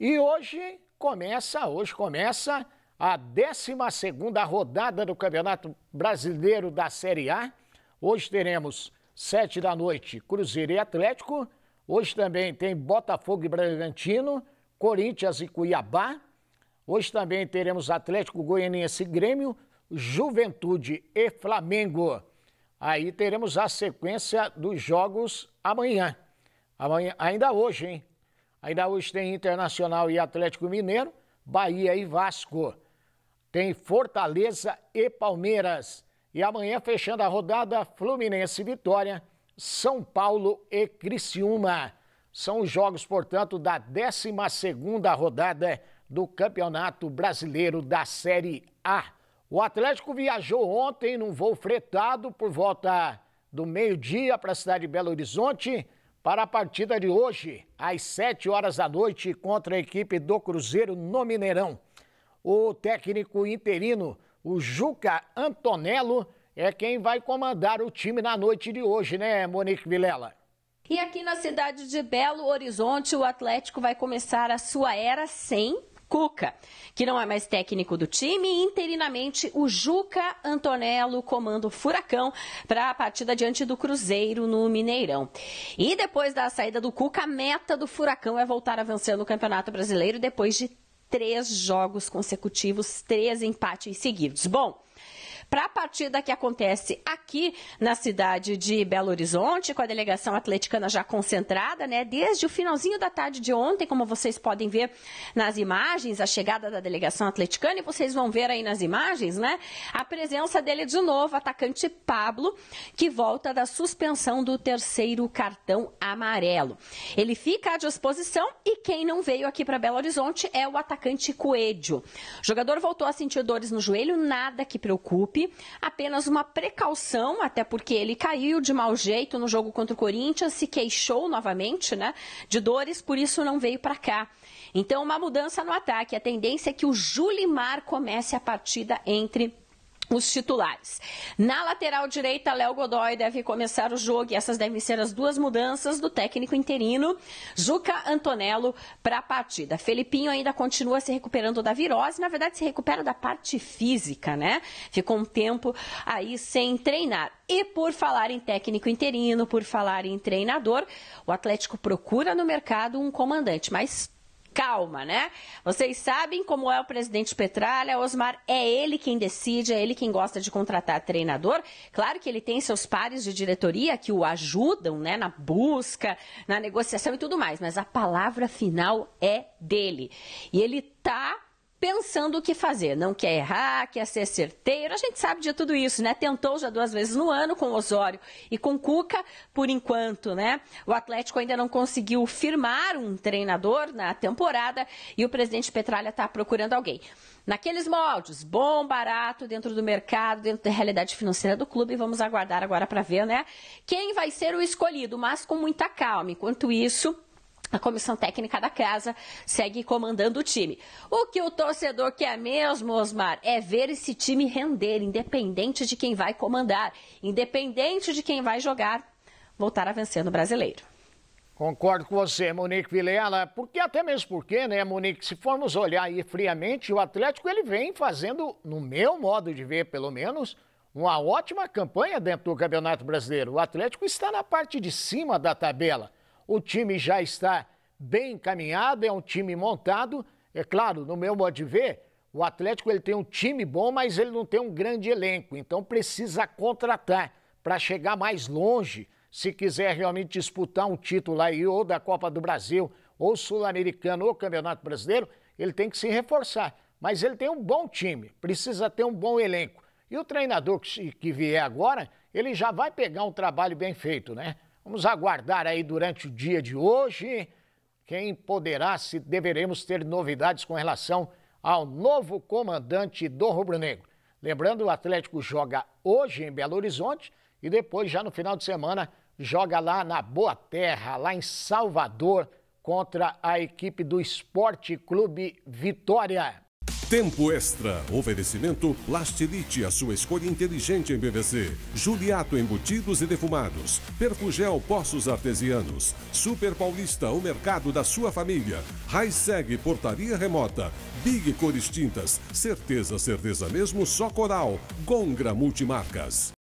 E hoje começa, hoje começa a 12ª rodada do Campeonato Brasileiro da Série A. Hoje teremos, 7 da noite, Cruzeiro e Atlético. Hoje também tem Botafogo e Bragantino, Corinthians e Cuiabá. Hoje também teremos Atlético Goianiense e Grêmio, Juventude e Flamengo. Aí teremos a sequência dos jogos amanhã. amanhã ainda hoje, hein? Ainda hoje tem Internacional e Atlético Mineiro, Bahia e Vasco. Tem Fortaleza e Palmeiras. E amanhã, fechando a rodada, Fluminense e Vitória, São Paulo e Criciúma. São os jogos, portanto, da 12 rodada do Campeonato Brasileiro da Série A. O Atlético viajou ontem num voo fretado por volta do meio-dia para a cidade de Belo Horizonte para a partida de hoje, às 7 horas da noite, contra a equipe do Cruzeiro no Mineirão. O técnico interino, o Juca Antonello, é quem vai comandar o time na noite de hoje, né, Monique Vilela? E aqui na cidade de Belo Horizonte, o Atlético vai começar a sua era sem Cuca, que não é mais técnico do time, e interinamente o Juca Antonello comanda o Furacão para a partida diante do Cruzeiro no Mineirão. E depois da saída do Cuca, a meta do Furacão é voltar a vencer no Campeonato Brasileiro depois de três jogos consecutivos, três empates seguidos. Bom, para a partida que acontece aqui na cidade de Belo Horizonte, com a delegação atleticana já concentrada, né? Desde o finalzinho da tarde de ontem, como vocês podem ver nas imagens, a chegada da delegação atleticana, e vocês vão ver aí nas imagens, né? A presença dele de novo, atacante Pablo, que volta da suspensão do terceiro cartão amarelo. Ele fica à disposição e quem não veio aqui para Belo Horizonte é o atacante Coelho. O jogador voltou a sentir dores no joelho, nada que preocupe equipe. Apenas uma precaução, até porque ele caiu de mau jeito no jogo contra o Corinthians, se queixou novamente, né, de dores, por isso não veio para cá. Então, uma mudança no ataque. A tendência é que o Julimar comece a partida entre os titulares. Na lateral direita, Léo Godoy deve começar o jogo e essas devem ser as duas mudanças do técnico interino Juca Antonello para a partida. Felipinho ainda continua se recuperando da virose, na verdade se recupera da parte física, né? Ficou um tempo aí sem treinar. E por falar em técnico interino, por falar em treinador, o Atlético procura no mercado um comandante, mas calma, né? Vocês sabem como é o presidente Petralha, Osmar, é ele quem decide, é ele quem gosta de contratar treinador. Claro que ele tem seus pares de diretoria que o ajudam, né, na busca, na negociação e tudo mais, mas a palavra final é dele. E ele tá pensando o que fazer. Não quer errar, quer ser certeiro. A gente sabe de tudo isso, né? Tentou já duas vezes no ano com Osório e com Cuca, por enquanto, né? O Atlético ainda não conseguiu firmar um treinador na temporada e o presidente Petralha está procurando alguém. Naqueles moldes, bom, barato, dentro do mercado, dentro da realidade financeira do clube, vamos aguardar agora para ver, né? Quem vai ser o escolhido, mas com muita calma. Enquanto isso, a comissão técnica da casa segue comandando o time. O que o torcedor quer mesmo, Osmar, é ver esse time render, independente de quem vai comandar, independente de quem vai jogar, voltar a vencer no brasileiro. Concordo com você, Monique Vilela, porque até mesmo porque, né, Monique, se formos olhar aí friamente, o Atlético ele vem fazendo, no meu modo de ver, pelo menos, uma ótima campanha dentro do Campeonato Brasileiro. O Atlético está na parte de cima da tabela. O time já está bem encaminhado, é um time montado. É claro, no meu modo de ver, o Atlético ele tem um time bom, mas ele não tem um grande elenco. Então precisa contratar para chegar mais longe, se quiser realmente disputar um título aí, ou da Copa do Brasil, ou Sul-Americano, ou Campeonato Brasileiro, ele tem que se reforçar. Mas ele tem um bom time, precisa ter um bom elenco. E o treinador que, que vier agora, ele já vai pegar um trabalho bem feito, né? Vamos aguardar aí durante o dia de hoje quem poderá se deveremos ter novidades com relação ao novo comandante do Rubro Negro. Lembrando, o Atlético joga hoje em Belo Horizonte e depois, já no final de semana, joga lá na Boa Terra, lá em Salvador, contra a equipe do Esporte Clube Vitória. Tempo Extra. Oferecimento Lastilite, a sua escolha inteligente em PVC. Juliato Embutidos e Defumados. Perfugel Poços Artesianos. Super Paulista, o mercado da sua família. Raiseg Portaria Remota. Big Cores Tintas. Certeza, certeza mesmo, só Coral. Gongra Multimarcas.